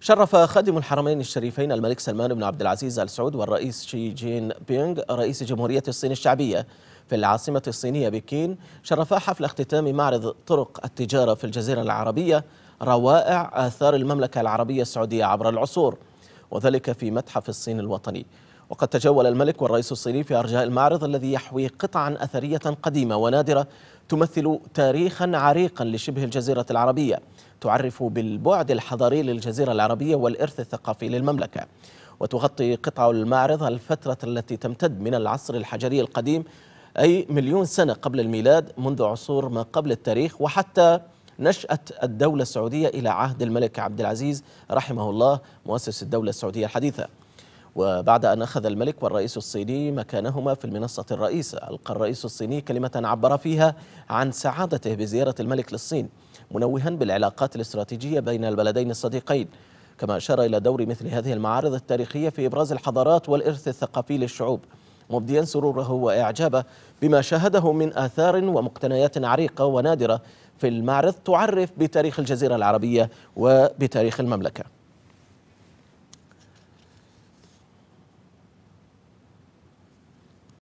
شرف خادم الحرمين الشريفين الملك سلمان بن عبد العزيز آل سعود والرئيس شي جين بينغ رئيس جمهورية الصين الشعبية في العاصمة الصينية بكين شرفا حفل اختتام معرض طرق التجارة في الجزيرة العربية روائع آثار المملكة العربية السعودية عبر العصور وذلك في متحف الصين الوطني وقد تجول الملك والرئيس الصيني في أرجاء المعرض الذي يحوي قطعا أثرية قديمة ونادرة تمثل تاريخا عريقا لشبه الجزيرة العربية تعرف بالبعد الحضاري للجزيرة العربية والإرث الثقافي للمملكة وتغطي قطع المعرض الفترة التي تمتد من العصر الحجري القديم أي مليون سنة قبل الميلاد منذ عصور ما قبل التاريخ وحتى نشأة الدولة السعودية إلى عهد الملك عبد العزيز رحمه الله مؤسس الدولة السعودية الحديثة وبعد أن أخذ الملك والرئيس الصيني مكانهما في المنصة الرئيسة ألقى الرئيس الصيني كلمة عبر فيها عن سعادته بزيارة الملك للصين منوها بالعلاقات الاستراتيجية بين البلدين الصديقين كما أشار إلى دور مثل هذه المعارض التاريخية في إبراز الحضارات والإرث الثقافي للشعوب مبديا سروره وإعجابه بما شاهده من آثار ومقتنيات عريقة ونادرة في المعرض تعرف بتاريخ الجزيرة العربية وبتاريخ المملكة